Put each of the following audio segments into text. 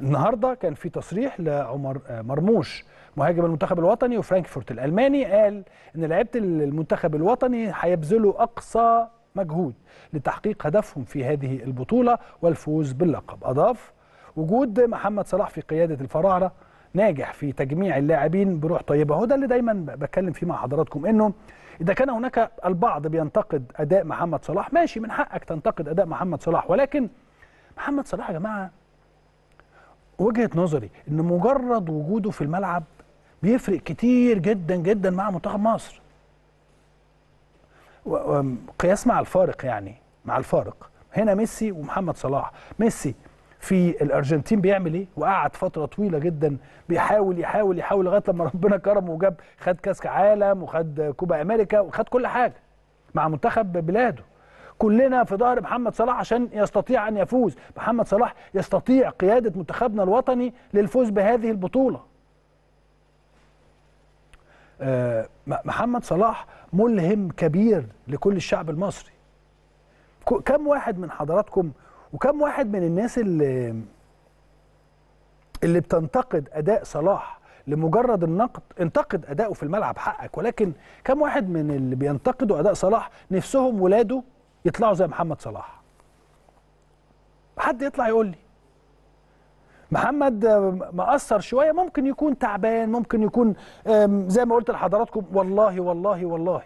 النهارده كان في تصريح لعمر آه، مرموش مهاجم المنتخب الوطني وفرانكفورت الالماني قال ان لعيبه المنتخب الوطني هيبذلوا اقصى مجهود لتحقيق هدفهم في هذه البطوله والفوز باللقب اضاف وجود محمد صلاح في قياده الفراعنه ناجح في تجميع اللاعبين بروح طيبه هو ده اللي دايما بتكلم فيه مع حضراتكم انه اذا كان هناك البعض بينتقد اداء محمد صلاح ماشي من حقك تنتقد اداء محمد صلاح ولكن محمد صلاح يا جماعه وجهه نظري ان مجرد وجوده في الملعب بيفرق كتير جدا جدا مع منتخب مصر قياس مع الفارق يعني مع الفارق هنا ميسي ومحمد صلاح ميسي في الارجنتين بيعمل ايه وقعد فتره طويله جدا بيحاول يحاول يحاول لغايه لما ربنا كرمه وجاب خد كاس عالم وخد كوبا امريكا وخد كل حاجه مع منتخب بلاده كلنا في ظهر محمد صلاح عشان يستطيع أن يفوز محمد صلاح يستطيع قيادة منتخبنا الوطني للفوز بهذه البطولة آه، محمد صلاح ملهم كبير لكل الشعب المصري كم واحد من حضراتكم وكم واحد من الناس اللي اللي بتنتقد اداء صلاح لمجرد النقد انتقد اداؤه في الملعب حقك ولكن كم واحد من اللي بينتقدوا اداء صلاح نفسهم ولاده يطلعوا زي محمد صلاح حد يطلع يقول لي محمد مقصر شويه ممكن يكون تعبان ممكن يكون زي ما قلت لحضراتكم والله والله والله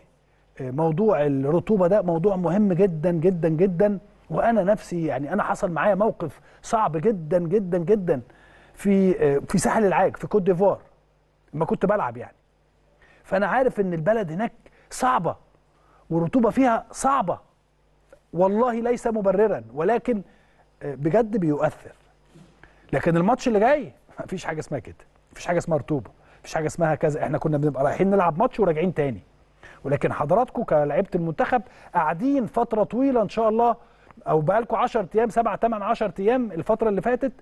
آه، موضوع الرطوبه ده موضوع مهم جدا جدا جدا وانا نفسي يعني انا حصل معايا موقف صعب جدا جدا جدا في آه، في ساحل العاج في كوت ديفوار لما كنت بلعب يعني فانا عارف ان البلد هناك صعبه والرطوبه فيها صعبه والله ليس مبررا ولكن آه، بجد بيؤثر لكن الماتش اللي جاي مفيش حاجه اسمها كده مفيش حاجه اسمها رطوبه مفيش حاجه اسمها كذا احنا كنا بنبقى رايحين نلعب ماتش وراجعين تاني ولكن حضراتكم كلاعيبه المنتخب قاعدين فتره طويله ان شاء الله او بقالكم 10 ايام 7 8 10 ايام الفتره اللي فاتت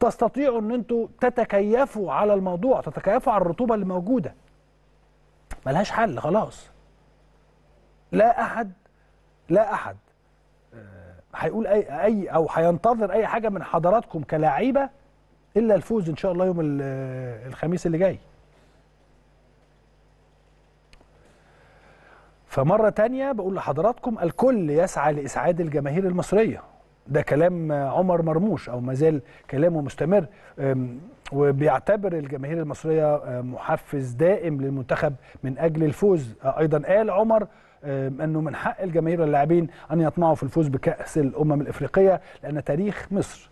تستطيعوا ان انتوا تتكيفوا على الموضوع تتكيفوا على الرطوبه اللي موجوده ملهاش حل خلاص لا احد لا احد هيقول اي اي او هينتظر اي حاجه من حضراتكم كلاعيبه الا الفوز ان شاء الله يوم الخميس اللي جاي فمرة تانية بقول لحضراتكم الكل يسعى لإسعاد الجماهير المصرية ده كلام عمر مرموش أو مازال كلامه مستمر وبيعتبر الجماهير المصرية محفز دائم للمنتخب من أجل الفوز أيضا قال عمر انه من حق الجماهير واللاعبين ان يطمعوا في الفوز بكاس الامم الافريقيه لان تاريخ مصر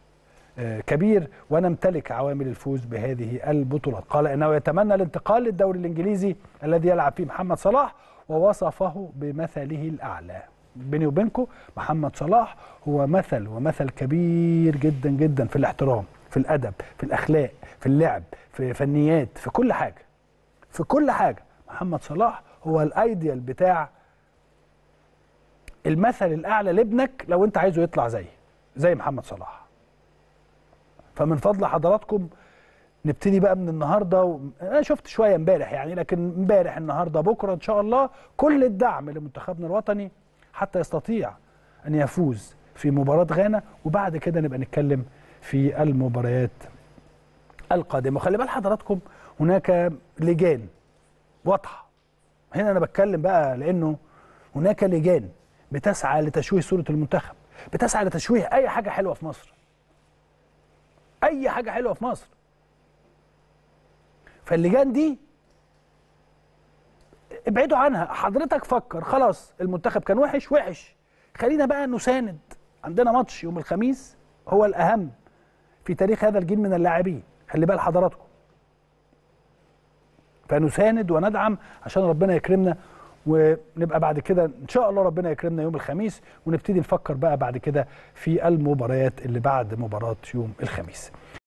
آه، كبير ونمتلك عوامل الفوز بهذه البطولات قال انه يتمنى الانتقال للدوري الانجليزي الذي يلعب فيه محمد صلاح ووصفه بمثله الاعلى بيني وبينكم محمد صلاح هو مثل ومثل كبير جدا جدا في الاحترام في الادب في الاخلاق في اللعب في فنيات في كل حاجه في كل حاجه محمد صلاح هو الايديال بتاع المثل الاعلى لابنك لو انت عايزه يطلع زي زي محمد صلاح فمن فضل حضراتكم نبتدي بقى من النهارده و... انا شفت شويه امبارح يعني لكن امبارح النهارده بكره ان شاء الله كل الدعم لمنتخبنا الوطني حتى يستطيع ان يفوز في مباراه غانا وبعد كده نبقى نتكلم في المباريات القادمه وخلي بال حضراتكم هناك لجان واضحه هنا انا بتكلم بقى لانه هناك لجان بتسعى لتشويه صوره المنتخب بتسعى لتشويه اي حاجه حلوه في مصر اي حاجه حلوه في مصر فاللجان دي ابعدوا عنها حضرتك فكر خلاص المنتخب كان وحش وحش خلينا بقى نساند عندنا ماتش يوم الخميس هو الاهم في تاريخ هذا الجيل من اللاعبين خلي بال حضراتكم فنساند وندعم عشان ربنا يكرمنا ونبقى بعد كده ان شاء الله ربنا يكرمنا يوم الخميس ونبتدي نفكر بقى بعد كده في المباريات اللي بعد مباراه يوم الخميس